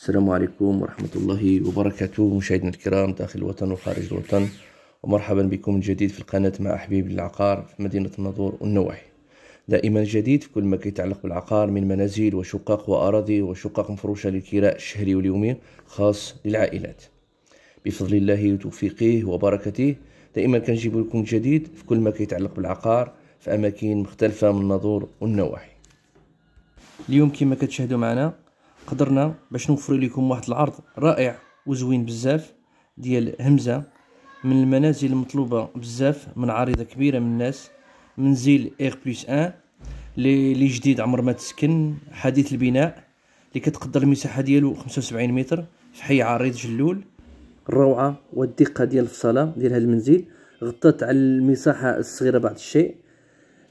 السلام عليكم ورحمة الله وبركاته مشاهدينا الكرام داخل الوطن وخارج الوطن ومرحبا بكم من جديد في القناة مع حبيب العقار في مدينة الناظور والنواحي دائما جديد في كل ما كيتعلق بالعقار من منازل وشقق وأراضي وشقق مفروشة للكراء الشهري واليومي خاص للعائلات بفضل الله وتوفيقه وبركته دائما كنجيب لكم جديد في كل ما كيتعلق بالعقار في أماكن مختلفة من الناظور والنواحي اليوم كما كتشاهدوا معنا قدرنا باش نوفر لكم واحد العرض رائع وزوين بزاف ديال همزه من المنازل المطلوبه بزاف من عريضه كبيره من الناس منزل اير بلس 1 لي جديد عمر ما تسكن حديث البناء اللي كتقدر المساحه ديالو 75 متر في حي عريض جلول الروعه والدقه ديال الصاله ديال هذا المنزل غطات على المساحه الصغيره بعض الشيء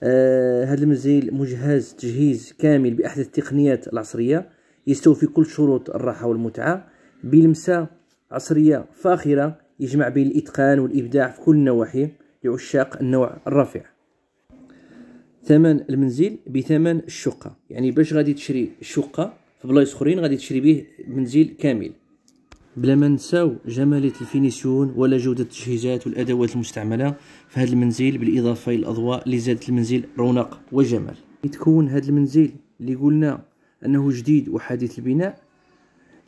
آه المنزل مجهز تجهيز كامل باحدث التقنيات العصريه يستوفي كل شروط الراحة والمتعة بلمسة عصرية فاخرة يجمع بين الإتقان والإبداع في كل النواحي لعشاق النوع الرفيع ثمن المنزل بثمن الشقة يعني باش غادي تشري الشقة في بلايص اخرين غادي تشري به منزل كامل بلا ما نساو جمالية الفينيسيون ولا جودة التجهيزات والأدوات المستعملة في هذا المنزل بالإضافة إلى الأضواء اللي زادت المنزل رونق وجمال يتكون هذا المنزل اللي قلنا انه جديد وحديث البناء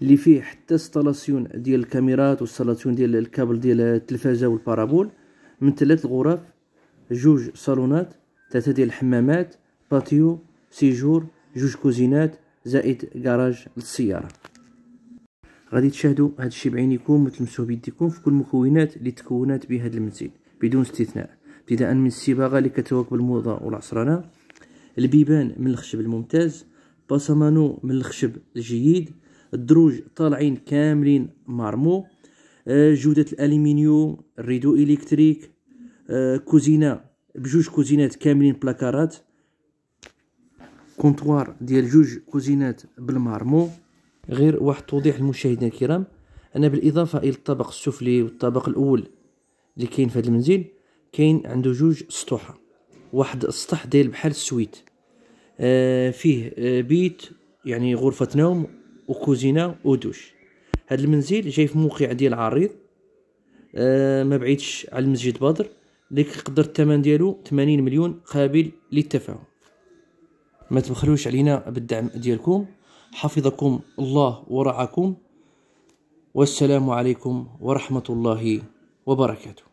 اللي فيه حتى استلاسيون ديال الكاميرات وانستالاسيون ديال الكابل ديال التلفازه والبارابول من ثلاث غرف جوج صالونات ثلاثه ديال الحمامات باتيو سيجور جوج كوزينات زائد كراج للسياره غادي تشاهدوا هذا الشيء بعينيكم وتلمسوه بيديكم في كل المكونات اللي تكونت بهذا المنزل بدون استثناء ابتداء من السباغة اللي كتواكب الموضه والعصرانة البيبان من الخشب الممتاز باسمانو من الخشب جيد الدروج طالعين كاملين مارمو آه، جودة الألمنيوم الريدو إلكتريك آه، كوزينة بجوج كوزينات كاملين بلاكارات كونتوار ديال جوج كوزينات بالمارمو غير واحد توضيح للمشاهدين الكرام أنا بالإضافة إلى الطابق السفلي والطابق الأول اللي كاين في هذا المنزل كاين عنده جوج سطوحة واحد السطح ديال بحال السويت آه، فيه آه، بيت يعني غرفة نوم وكوزينة ودوش هذا المنزل جاي في موقع ديال عريض آه، ما بعيدش على المسجد بدر ليك قدر الثمن ديالو 80 مليون قابل للتفاهم ما تبخلوش علينا بالدعم ديالكم حفظكم الله ورعاكم والسلام عليكم ورحمة الله وبركاته